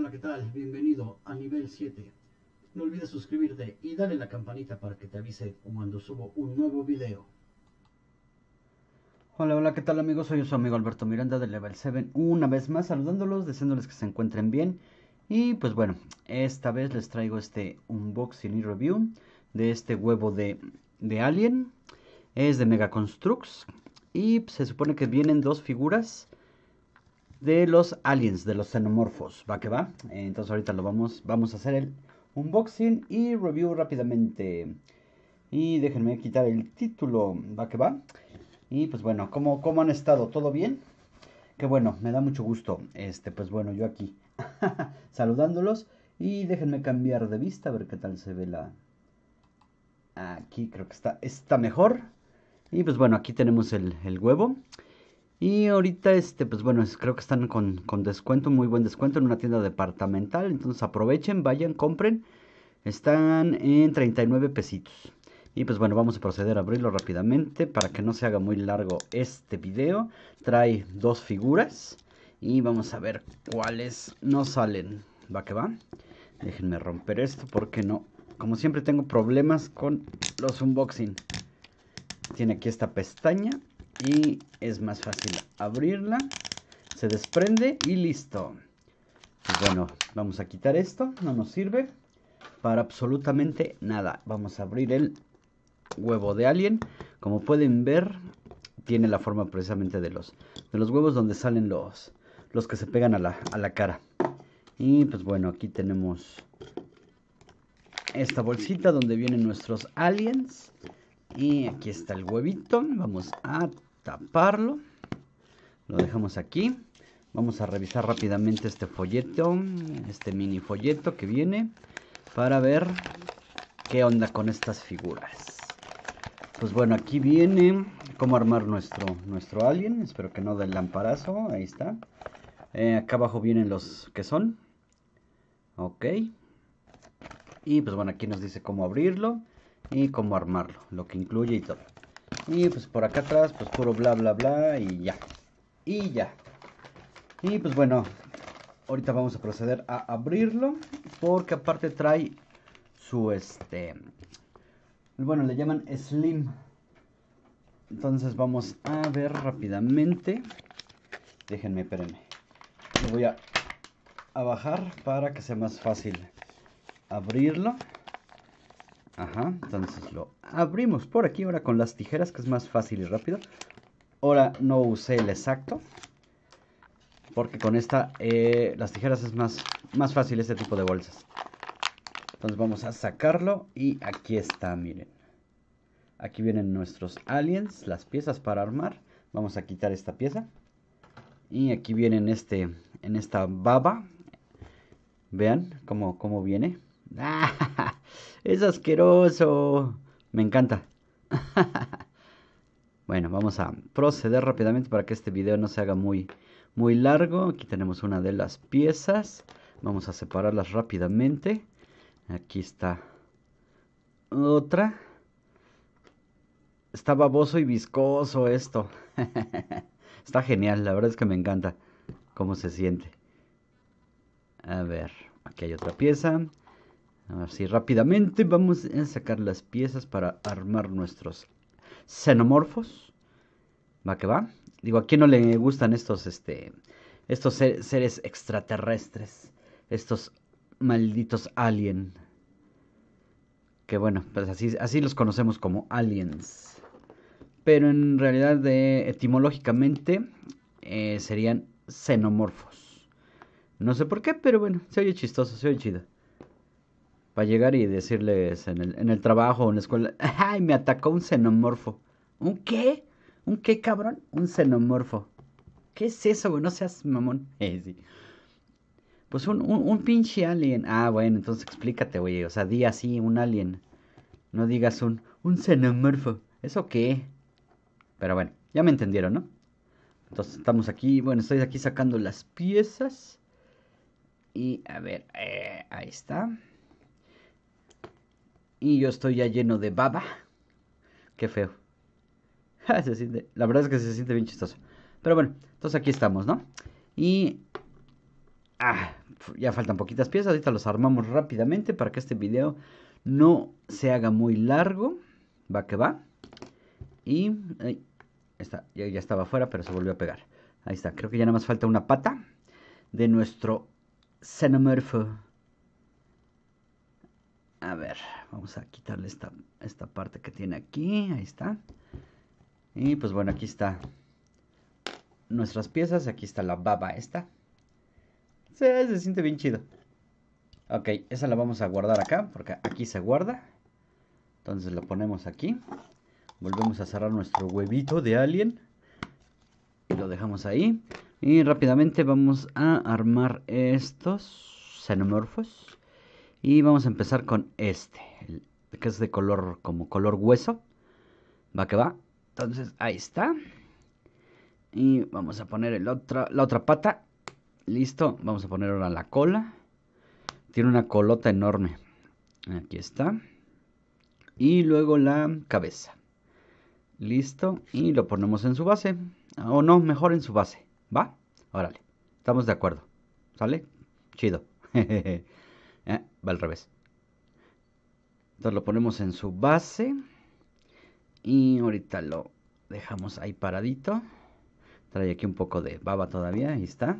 Hola, ¿qué tal? Bienvenido a nivel 7. No olvides suscribirte y darle la campanita para que te avise cuando subo un nuevo video. Hola, hola, ¿qué tal amigos? Soy su amigo Alberto Miranda de Level 7, una vez más saludándolos, deseándoles que se encuentren bien. Y pues bueno, esta vez les traigo este unboxing y review de este huevo de, de Alien. Es de Mega Constructs y pues, se supone que vienen dos figuras de los aliens, de los xenomorfos. ¿Va que va? Entonces ahorita lo vamos, vamos a hacer el unboxing y review rápidamente. Y déjenme quitar el título, ¿va que va? Y pues bueno, ¿cómo, cómo han estado? ¿Todo bien? Que bueno, me da mucho gusto. Este, pues bueno, yo aquí saludándolos. Y déjenme cambiar de vista, a ver qué tal se ve la... Aquí creo que está, está mejor. Y pues bueno, aquí tenemos el, el huevo. Y ahorita, este, pues bueno, creo que están con, con descuento, muy buen descuento en una tienda departamental. Entonces aprovechen, vayan, compren. Están en 39 pesitos. Y pues bueno, vamos a proceder a abrirlo rápidamente para que no se haga muy largo este video. Trae dos figuras y vamos a ver cuáles nos salen. Va que va. Déjenme romper esto porque no. Como siempre tengo problemas con los unboxing. Tiene aquí esta pestaña y es más fácil abrirla. Se desprende y listo. bueno, vamos a quitar esto, no nos sirve para absolutamente nada. Vamos a abrir el huevo de alien. Como pueden ver, tiene la forma precisamente de los, de los huevos donde salen los, los que se pegan a la, a la cara. Y pues bueno, aquí tenemos esta bolsita donde vienen nuestros aliens. Y aquí está el huevito. Vamos a taparlo. Lo dejamos aquí. Vamos a revisar rápidamente este folleto, este mini folleto que viene para ver qué onda con estas figuras. Pues bueno, aquí viene cómo armar nuestro, nuestro alien. Espero que no del lamparazo. Ahí está. Eh, acá abajo vienen los que son. Ok. Y pues bueno, aquí nos dice cómo abrirlo y cómo armarlo, lo que incluye y todo. Y pues por acá atrás, pues puro bla bla bla y ya. Y ya. Y pues bueno, ahorita vamos a proceder a abrirlo. Porque aparte trae su este... Bueno, le llaman slim. Entonces vamos a ver rápidamente. Déjenme, espérenme. Lo voy a, a bajar para que sea más fácil abrirlo. Ajá, entonces lo abrimos por aquí ahora con las tijeras, que es más fácil y rápido. Ahora no usé el exacto, porque con esta, eh, las tijeras es más, más fácil este tipo de bolsas. Entonces vamos a sacarlo y aquí está, miren. Aquí vienen nuestros aliens, las piezas para armar. Vamos a quitar esta pieza. Y aquí viene este, en esta baba. Vean cómo, cómo viene. ¡Ah! ¡Es asqueroso! Me encanta. bueno, vamos a proceder rápidamente para que este video no se haga muy, muy largo. Aquí tenemos una de las piezas. Vamos a separarlas rápidamente. Aquí está otra. Está baboso y viscoso esto. está genial, la verdad es que me encanta cómo se siente. A ver, aquí hay otra pieza si rápidamente vamos a sacar las piezas para armar nuestros xenomorfos. Va que va. Digo, ¿a quién no le gustan estos, este, estos seres extraterrestres? Estos malditos alien. Que bueno, pues así, así los conocemos como aliens. Pero en realidad, etimológicamente, eh, serían xenomorfos. No sé por qué, pero bueno, se oye chistoso, se oye chido para llegar y decirles en el, trabajo o en la escuela, ¡ay, me atacó un xenomorfo! ¿Un qué? ¿Un qué, cabrón? Un xenomorfo. ¿Qué es eso, güey? No seas mamón. Eh, pues un, pinche alien. Ah, bueno, entonces explícate, güey. O sea, di así, un alien. No digas un, un xenomorfo. ¿Eso qué? Pero bueno, ya me entendieron, ¿no? Entonces estamos aquí, bueno, estoy aquí sacando las piezas. Y a ver, eh, ahí está. Y yo estoy ya lleno de baba. Qué feo. Ah, la verdad es que se siente bien chistoso. Pero bueno, entonces aquí estamos, ¿no? Y... Ah, ya faltan poquitas piezas. Ahorita los armamos rápidamente para que este video no se haga muy largo. Va que va. Y... está, ya, estaba afuera, pero se volvió a pegar. Ahí está. Creo que ya nada más falta una pata de nuestro Xenomorph. A ver, vamos a quitarle esta, esta parte que tiene aquí. Ahí está. Y pues bueno, aquí está nuestras piezas. Aquí está la baba esta. se siente bien chido. Ok, esa la vamos a guardar acá porque aquí se guarda. Entonces la ponemos aquí. Volvemos a cerrar nuestro huevito de alien. Y lo dejamos ahí. Y rápidamente vamos a armar estos xenomorfos. Y vamos a empezar con este, que es de color como color hueso. Va que va. Entonces, ahí está. Y vamos a poner el la otra pata. Listo. Vamos a poner ahora la cola. Tiene una colota enorme. Aquí está. Y luego la cabeza. Listo. Y lo ponemos en su base. O no, mejor en su base. ¿Va? Órale. Estamos de acuerdo. ¿Sale? Chido. ¿Eh? va al revés. Entonces lo ponemos en su base y ahorita lo dejamos ahí paradito. Trae aquí un poco de baba todavía, ahí está.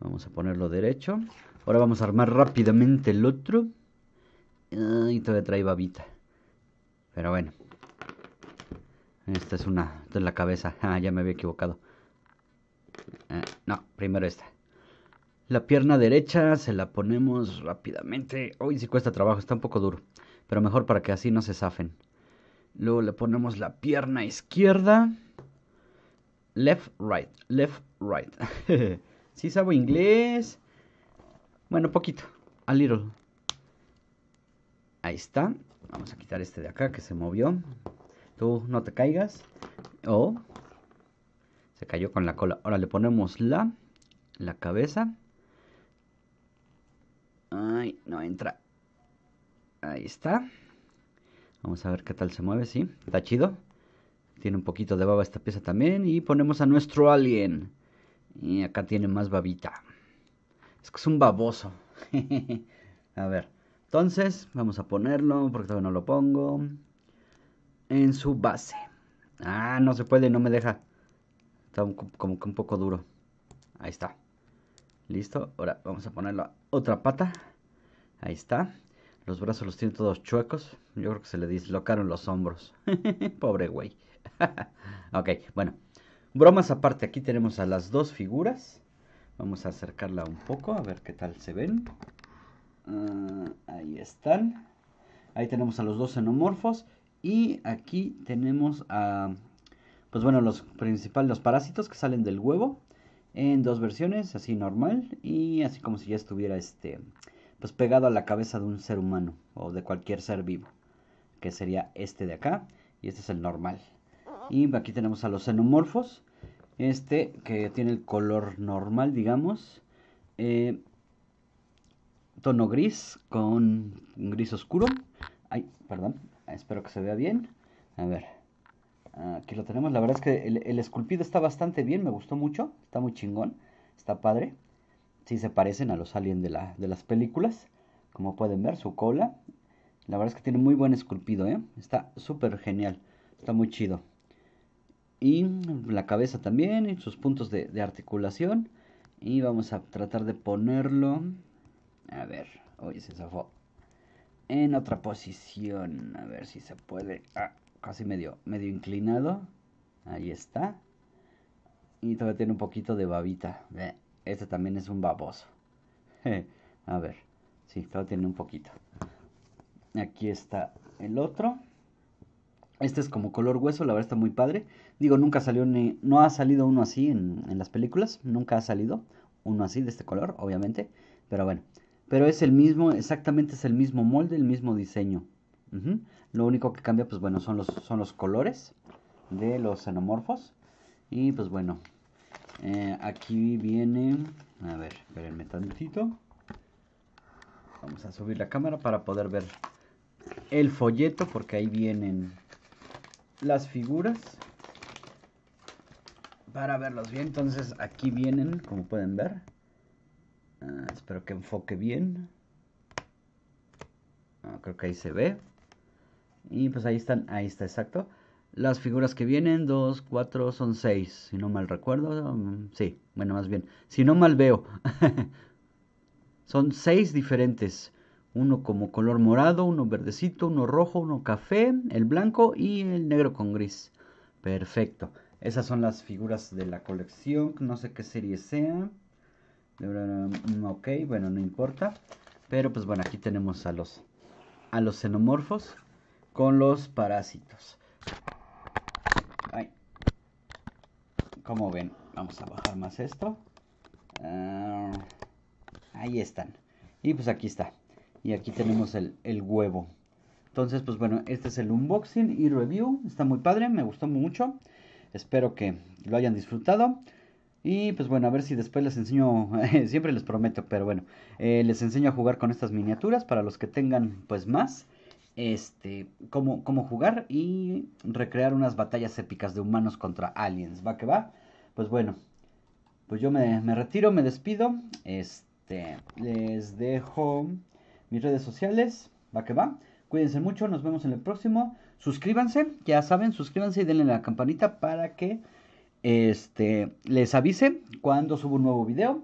Vamos a ponerlo derecho. Ahora vamos a armar rápidamente el otro. Y todavía trae babita. Pero bueno. Esta es una, esta es la cabeza. Ah, ya me había equivocado. Eh, no, primero esta. La pierna derecha se la ponemos rápidamente. Hoy sí cuesta trabajo, está un poco duro, pero mejor para que así no se zafen. Luego le ponemos la pierna izquierda. Left, right, left, right. sí sabo inglés. Bueno, poquito. A little. Ahí está. Vamos a quitar este de acá que se movió. Tú no te caigas. Oh. Se cayó con la cola. Ahora le ponemos la, la cabeza Ay, no entra. Ahí está. Vamos a ver qué tal se mueve, sí. Está chido. Tiene un poquito de baba esta pieza también. Y ponemos a nuestro alien. Y acá tiene más babita. Es que es un baboso. a ver. Entonces, vamos a ponerlo, porque todavía no lo pongo. En su base. Ah, no se puede, no me deja. Está como que un poco duro. Ahí está. Listo. Ahora vamos a ponerlo otra pata. Ahí está. Los brazos los tiene todos chuecos. Yo creo que se le dislocaron los hombros. Pobre güey. ok, bueno. Bromas aparte, aquí tenemos a las dos figuras. Vamos a acercarla un poco, a ver qué tal se ven. Ah, ahí están. Ahí tenemos a los dos xenomorfos. Y aquí tenemos a, pues bueno, los principales, los parásitos que salen del huevo. En dos versiones, así normal. Y así como si ya estuviera este pues pegado a la cabeza de un ser humano o de cualquier ser vivo, que sería este de acá y este es el normal. Y aquí tenemos a los xenomorfos, este que tiene el color normal, digamos, eh, tono gris con un gris oscuro. Ay, perdón, espero que se vea bien. A ver, aquí lo tenemos. La verdad es que el esculpido está bastante bien, me gustó mucho, está muy chingón, está padre sí se parecen a los aliens de, las películas. Como pueden ver, su cola. La verdad es que tiene muy buen esculpido, ¿eh? Está súper genial. Está muy chido. Y la cabeza también, y sus puntos de, articulación. Y vamos a tratar de ponerlo. A ver, hoy se zafó. En otra posición. A ver si se puede. Ah, casi medio, medio inclinado. Ahí está. Y todavía tiene un poquito de babita. Ve. Este también es un baboso. a ver, sí, todo tiene un poquito. Aquí está el otro. Este es como color hueso, la verdad está muy padre. Digo, nunca salió ni. No ha salido uno así en, las películas. Nunca ha salido uno así de este color, obviamente. Pero bueno. Pero es el mismo, exactamente es el mismo molde, el mismo diseño. Lo único que cambia, pues bueno, son los, son los colores de los xenomorfos. Y pues bueno, eh, aquí viene, a ver, el tantito. Vamos a subir la cámara para poder ver el folleto porque ahí vienen las figuras para verlos bien. Entonces aquí vienen, como pueden ver. Ah, espero que enfoque bien. Ah, creo que ahí se ve. Y pues ahí están, ahí está exacto. Las figuras que vienen, dos, cuatro, son seis, si no mal recuerdo. Mm, sí, bueno, más bien, si no mal veo. son seis diferentes. Uno como color morado, uno verdecito, uno rojo, uno café, el blanco y el negro con gris. Perfecto. Esas son las figuras de la colección. No sé qué serie sea. Mm, ok, bueno, no importa. Pero pues bueno, aquí tenemos a los, a los xenomorfos con los parásitos. como ven, vamos a bajar más esto. Ah, ahí están. Y pues aquí está. Y aquí tenemos el, huevo. Entonces, pues bueno, este es el unboxing y review. Está muy padre, me gustó mucho. Espero que lo hayan disfrutado. Y pues bueno, a ver si después les enseño, siempre les prometo, pero bueno, eh, les enseño a jugar con estas miniaturas para los que tengan pues más, este, cómo, cómo jugar y recrear unas batallas épicas de humanos contra aliens, va que va pues bueno, pues yo me, retiro, me despido. Este, les dejo mis redes sociales. Va que va. Cuídense mucho, nos vemos en el próximo. Suscríbanse, ya saben, suscríbanse y denle la campanita para que este, les avise cuando subo un nuevo video.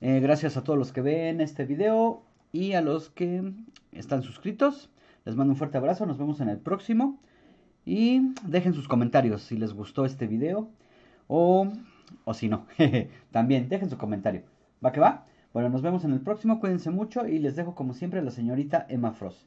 Eh, gracias a todos los que ven este video y a los que están suscritos. Les mando un fuerte abrazo, nos vemos en el próximo. Y dejen sus comentarios si les gustó este video. O, o si no, también dejen su comentario. ¿Va que va? Bueno, nos vemos en el próximo. Cuídense mucho y les dejo como siempre la señorita Emma Frost.